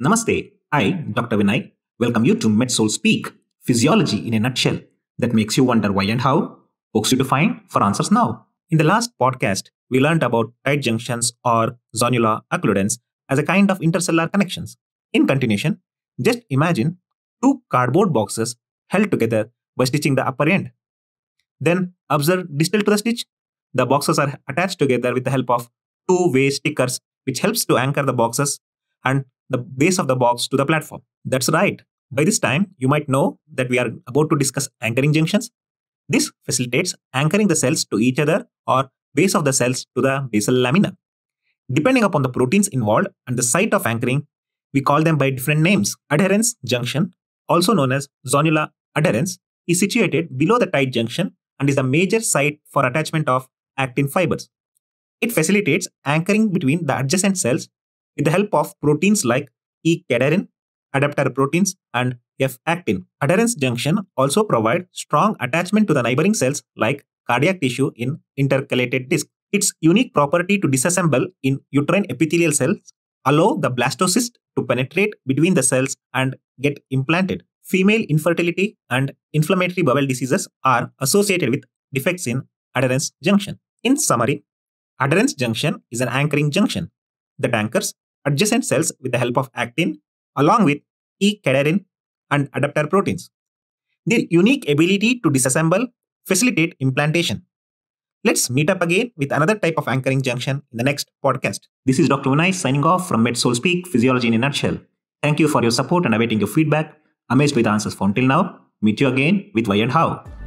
Namaste. I, Dr. Vinay, welcome you to MedSoul Speak, physiology in a nutshell that makes you wonder why and how, pokes you to find for answers now. In the last podcast, we learned about tight junctions or zonula occludens as a kind of intercellular connections. In continuation, just imagine two cardboard boxes held together by stitching the upper end. Then observe distal to the stitch. The boxes are attached together with the help of two-way stickers, which helps to anchor the boxes and the base of the box to the platform. That's right. By this time, you might know that we are about to discuss anchoring junctions. This facilitates anchoring the cells to each other or base of the cells to the basal lamina. Depending upon the proteins involved and the site of anchoring, we call them by different names. Adherence junction, also known as zonula adherence, is situated below the tight junction and is the major site for attachment of actin fibers. It facilitates anchoring between the adjacent cells with the help of proteins like E-cadherin, adapter proteins, and F-actin. Adherence junction also provide strong attachment to the neighboring cells like cardiac tissue in intercalated disc. Its unique property to disassemble in uterine epithelial cells allow the blastocyst to penetrate between the cells and get implanted. Female infertility and inflammatory bowel diseases are associated with defects in adherence junction. In summary, adherence junction is an anchoring junction that anchors adjacent cells with the help of actin along with E-cadherin and adapter proteins. Their unique ability to disassemble facilitate implantation. Let's meet up again with another type of anchoring junction in the next podcast. This is Dr. Vinay signing off from MedSoul Speak Physiology in a Nutshell. Thank you for your support and awaiting your feedback. Amazed with answers found till now. Meet you again with Why and How.